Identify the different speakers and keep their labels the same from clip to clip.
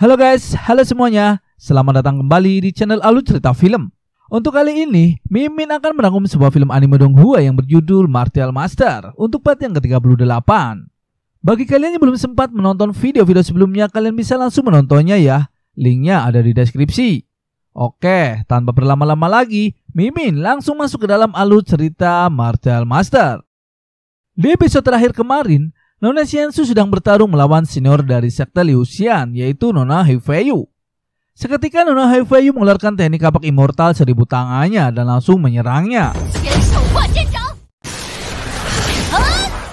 Speaker 1: Halo guys, halo semuanya. Selamat datang kembali di channel Alu Cerita Film. Untuk kali ini, Mimin akan merangkum sebuah film anime Donghua yang berjudul Martial Master untuk part yang ke-38. Bagi kalian yang belum sempat menonton video-video sebelumnya, kalian bisa langsung menontonnya ya. Linknya ada di deskripsi. Oke, tanpa berlama-lama lagi, Mimin langsung masuk ke dalam alur cerita Martial Master. Di episode terakhir kemarin, Nona Xiansu sedang bertarung melawan senior dari sekte Liu Xian, yaitu Nona Hefeiyu. Seketika Nona Hefeiyu mengeluarkan teknik kapak immortal seribu tangannya dan langsung menyerangnya.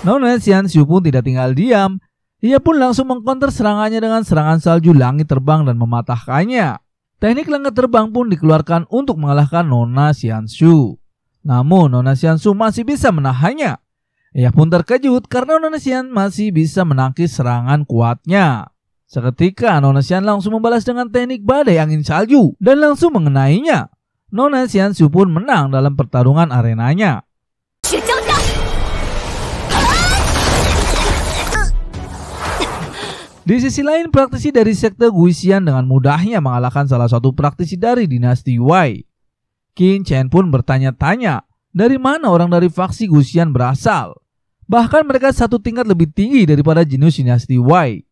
Speaker 1: Nona Xiansu pun tidak tinggal diam. Ia pun langsung mengkonter serangannya dengan serangan salju langit terbang dan mematahkannya. Teknik langit terbang pun dikeluarkan untuk mengalahkan Nona Xiansu. Namun Nona Xiansu masih bisa menahannya. Ia pun terkejut karena Nonesian masih bisa menangkis serangan kuatnya. Seketika Nonesian langsung membalas dengan teknik badai angin salju dan langsung mengenainya. Nonesian Su pun menang dalam pertarungan arenanya. Di sisi lain, praktisi dari sekte Guisian dengan mudahnya mengalahkan salah satu praktisi dari dinasti Wei. Qin Chen pun bertanya-tanya, dari mana orang dari faksi Guisian berasal? Bahkan mereka satu tingkat lebih tinggi daripada jenis dinasti Wei.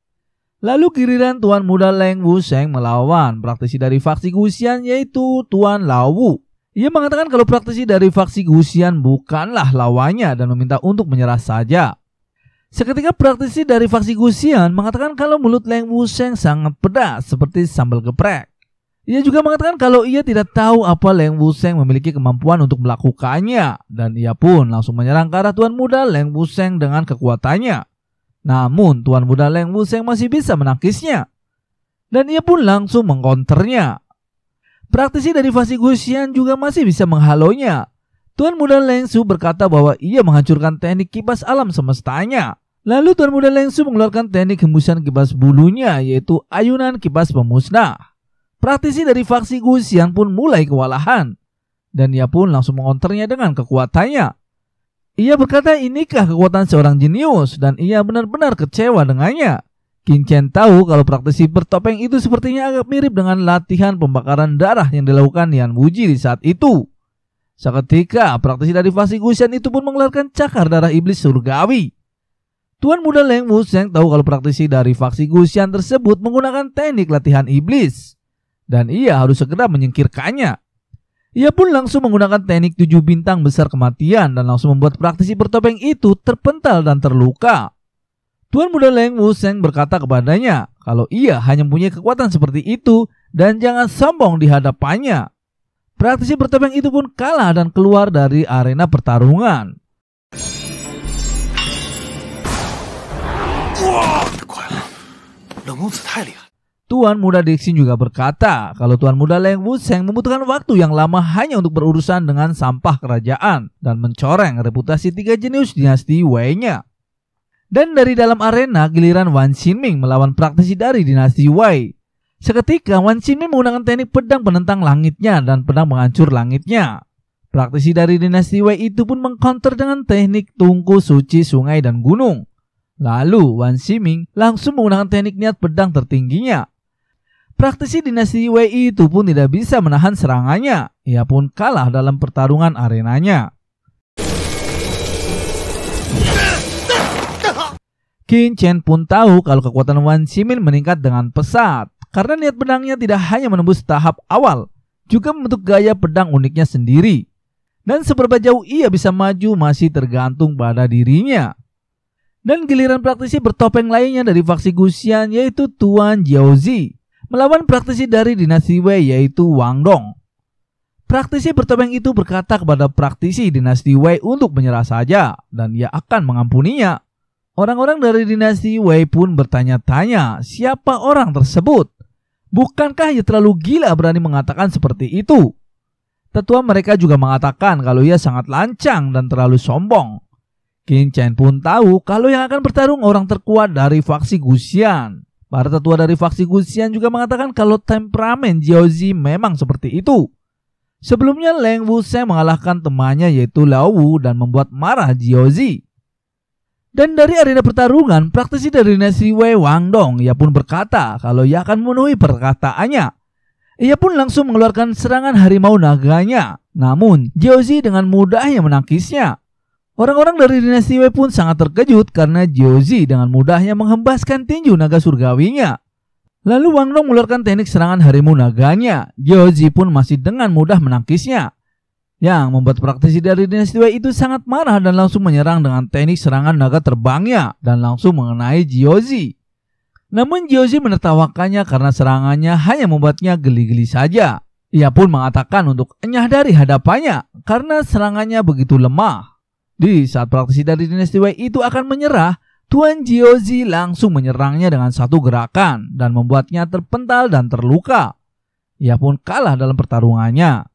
Speaker 1: Lalu giliran Tuan Muda Leng Wu Sheng melawan praktisi dari faksi Gusian yaitu Tuan Lao Wu. Ia mengatakan kalau praktisi dari faksi Gusian bukanlah lawannya dan meminta untuk menyerah saja. Seketika praktisi dari faksi Gusian mengatakan kalau mulut Leng Wu Sheng sangat pedas seperti sambal geprek. Ia juga mengatakan kalau ia tidak tahu apa Leng Wuseng memiliki kemampuan untuk melakukannya dan ia pun langsung menyerang ke arah Tuan Muda Leng Wuseng dengan kekuatannya. Namun Tuan Muda Leng Wuseng masih bisa menangkisnya dan ia pun langsung mengkonternya. Praktisi dari Fasi Guxian juga masih bisa menghalonya. Tuan Muda Leng Su berkata bahwa ia menghancurkan teknik kipas alam semestanya. Lalu Tuan Muda Leng Su mengeluarkan teknik hembusan kipas bulunya yaitu ayunan kipas pemusnah. Praktisi dari faksi Gusian pun mulai kewalahan, dan ia pun langsung mengonternya dengan kekuatannya. Ia berkata inikah kekuatan seorang jenius, dan ia benar-benar kecewa dengannya. Chen tahu kalau praktisi bertopeng itu sepertinya agak mirip dengan latihan pembakaran darah yang dilakukan Yan Wuji di saat itu. Seketika, praktisi dari faksi Gusian itu pun mengeluarkan cakar darah iblis surgawi. Tuan muda Leng Wu tahu kalau praktisi dari faksi Gusian tersebut menggunakan teknik latihan iblis dan ia harus segera menyingkirkannya. Ia pun langsung menggunakan teknik tujuh bintang besar kematian dan langsung membuat praktisi bertopeng itu terpental dan terluka. Tuan muda Leng Wu Seng berkata kepadanya kalau ia hanya punya kekuatan seperti itu dan jangan sombong di hadapannya. Praktisi bertopeng itu pun kalah dan keluar dari arena pertarungan. Wow, Tuan Muda Dixin juga berkata kalau Tuan Muda Leng Wuseng membutuhkan waktu yang lama hanya untuk berurusan dengan sampah kerajaan dan mencoreng reputasi tiga jenius dinasti Wei-nya. Dan dari dalam arena giliran Wan Xinming melawan praktisi dari dinasti Wei. Seketika Wan Xinming menggunakan teknik pedang penentang langitnya dan pedang menghancur langitnya. Praktisi dari dinasti Wei itu pun mengcounter dengan teknik tungku suci sungai dan gunung. Lalu Wan Xinming langsung menggunakan teknik niat pedang tertingginya Praktisi dinasti Wei itu pun tidak bisa menahan serangannya. Ia pun kalah dalam pertarungan arenanya. Qin Chen pun tahu kalau kekuatan Wan Ximin meningkat dengan pesat karena niat pedangnya tidak hanya menembus tahap awal, juga membentuk gaya pedang uniknya sendiri. Dan seberapa jauh ia bisa maju masih tergantung pada dirinya. Dan giliran praktisi bertopeng lainnya dari faksi Gusian yaitu Tuan Jiaozi melawan praktisi dari dinasti Wei yaitu Wang Dong. Praktisi bertopeng itu berkata kepada praktisi dinasti Wei untuk menyerah saja dan ia akan mengampuninya. Orang-orang dari dinasti Wei pun bertanya-tanya siapa orang tersebut. Bukankah ia terlalu gila berani mengatakan seperti itu? Tetua mereka juga mengatakan kalau ia sangat lancang dan terlalu sombong. Qin Chen pun tahu kalau yang akan bertarung orang terkuat dari faksi Gusian. Para tetua dari faksi Gusian juga mengatakan kalau temperamen Jiaozi memang seperti itu. Sebelumnya Leng Wuxia mengalahkan temannya yaitu Lao Wu dan membuat marah Jiaozi. Dan dari arena pertarungan, praktisi dari dinasti Wei Wang Dong, ia pun berkata kalau ia akan memenuhi perkataannya. Ia pun langsung mengeluarkan serangan harimau naganya. Namun, Jiaozi dengan mudahnya menangkisnya. Orang-orang dari dinasti Wei pun sangat terkejut karena Jiuzi dengan mudahnya menghembaskan tinju naga surgawinya. Lalu Wang Dong mengeluarkan teknik serangan harimau naganya. Jiuzi pun masih dengan mudah menangkisnya. Yang membuat praktisi dari dinasti Wei itu sangat marah dan langsung menyerang dengan teknik serangan naga terbangnya dan langsung mengenai Jiuzi. Namun Jiuzi menertawakannya karena serangannya hanya membuatnya geli-geli saja. Ia pun mengatakan untuk enyah dari hadapannya karena serangannya begitu lemah. Di saat praktisi dari dinasti Wei itu akan menyerah, Tuan Jiozi langsung menyerangnya dengan satu gerakan dan membuatnya terpental dan terluka. Ia pun kalah dalam pertarungannya.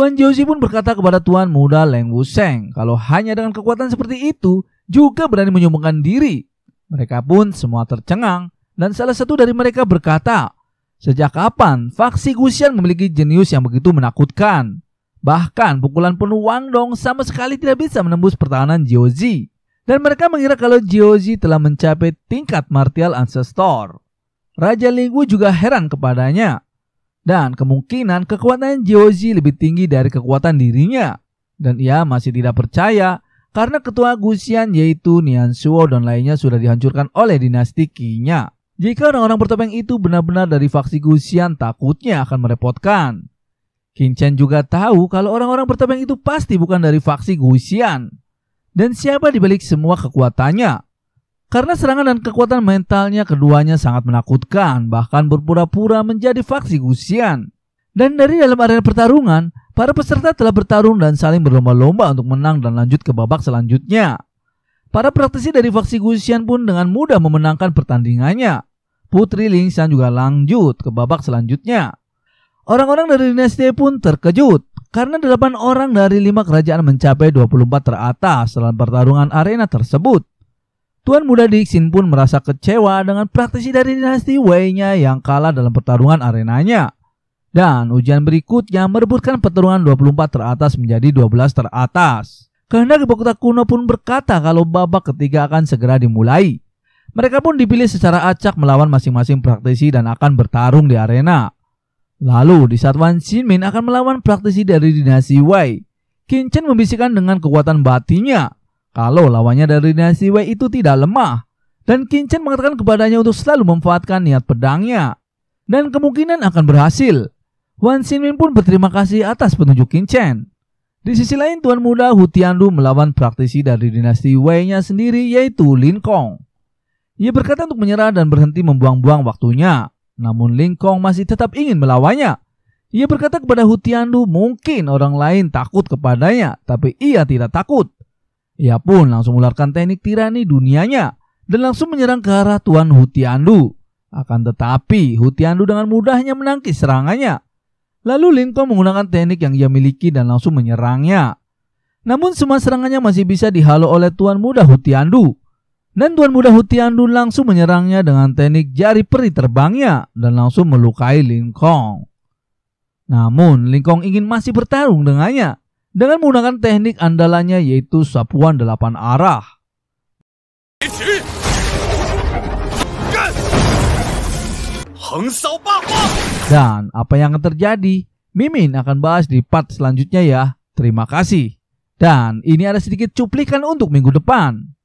Speaker 1: Tuan Jiozi pun berkata kepada Tuan Muda Leng Wuseng kalau hanya dengan kekuatan seperti itu juga berani menyumbangkan diri. Mereka pun semua tercengang dan salah satu dari mereka berkata, Sejak kapan faksi Gusian memiliki jenius yang begitu menakutkan? Bahkan pukulan penuh Wang Dong sama sekali tidak bisa menembus pertahanan Jiozi. Dan mereka mengira kalau Jiozi telah mencapai tingkat martial ancestor. Raja Lingwu juga heran kepadanya. Dan kemungkinan kekuatan Jiozi lebih tinggi dari kekuatan dirinya. Dan ia masih tidak percaya karena ketua Gusian yaitu Nian Suo dan lainnya sudah dihancurkan oleh dinasti Qinya. Jika orang-orang bertopeng itu benar-benar dari faksi Gusian, takutnya akan merepotkan. Kincen juga tahu kalau orang-orang bertopeng itu pasti bukan dari faksi Gusian. Dan siapa dibalik semua kekuatannya? Karena serangan dan kekuatan mentalnya keduanya sangat menakutkan, bahkan berpura-pura menjadi faksi Gusian. Dan dari dalam arena pertarungan, para peserta telah bertarung dan saling berlomba-lomba untuk menang dan lanjut ke babak selanjutnya. Para praktisi dari faksi Gusian pun dengan mudah memenangkan pertandingannya Putri Lingshan juga lanjut ke babak selanjutnya. Orang-orang dari dinasti pun terkejut karena delapan orang dari lima kerajaan mencapai 24 teratas dalam pertarungan arena tersebut. Tuan Muda Dixin pun merasa kecewa dengan praktisi dari dinasti Wei-nya yang kalah dalam pertarungan arenanya. Dan ujian berikutnya merebutkan pertarungan 24 teratas menjadi 12 teratas. Karena Bokuta kuno pun berkata kalau babak ketiga akan segera dimulai. Mereka pun dipilih secara acak melawan masing-masing praktisi dan akan bertarung di arena. Lalu, di saat Wan Xinmin akan melawan praktisi dari dinasti Wei, Chen membisikkan dengan kekuatan batinya kalau lawannya dari dinasti Wei itu tidak lemah. Dan Chen mengatakan kepadanya untuk selalu memanfaatkan niat pedangnya. Dan kemungkinan akan berhasil. Wan Xinmin pun berterima kasih atas petunjuk Chen. Di sisi lain, Tuan Muda Hu Tianlu melawan praktisi dari dinasti Wei-nya sendiri yaitu Lin Kong. Ia berkata untuk menyerah dan berhenti membuang-buang waktunya. Namun Lingkong masih tetap ingin melawannya. Ia berkata kepada Hutiandu mungkin orang lain takut kepadanya, tapi ia tidak takut. Ia pun langsung mengeluarkan teknik tirani dunianya dan langsung menyerang ke arah Tuan Hutiandu. Akan tetapi, Hutiandu dengan mudahnya menangkis serangannya. Lalu Lingkong menggunakan teknik yang ia miliki dan langsung menyerangnya. Namun semua serangannya masih bisa dihalau oleh Tuan Muda Hutiandu. Dan Tuan Muda Hutiandun langsung menyerangnya dengan teknik jari peri terbangnya dan langsung melukai Lingkong. Namun, Lingkong ingin masih bertarung dengannya dengan menggunakan teknik andalannya yaitu sapuan delapan arah. Dan apa yang akan terjadi, Mimin akan bahas di part selanjutnya ya. Terima kasih. Dan ini ada sedikit cuplikan untuk minggu depan.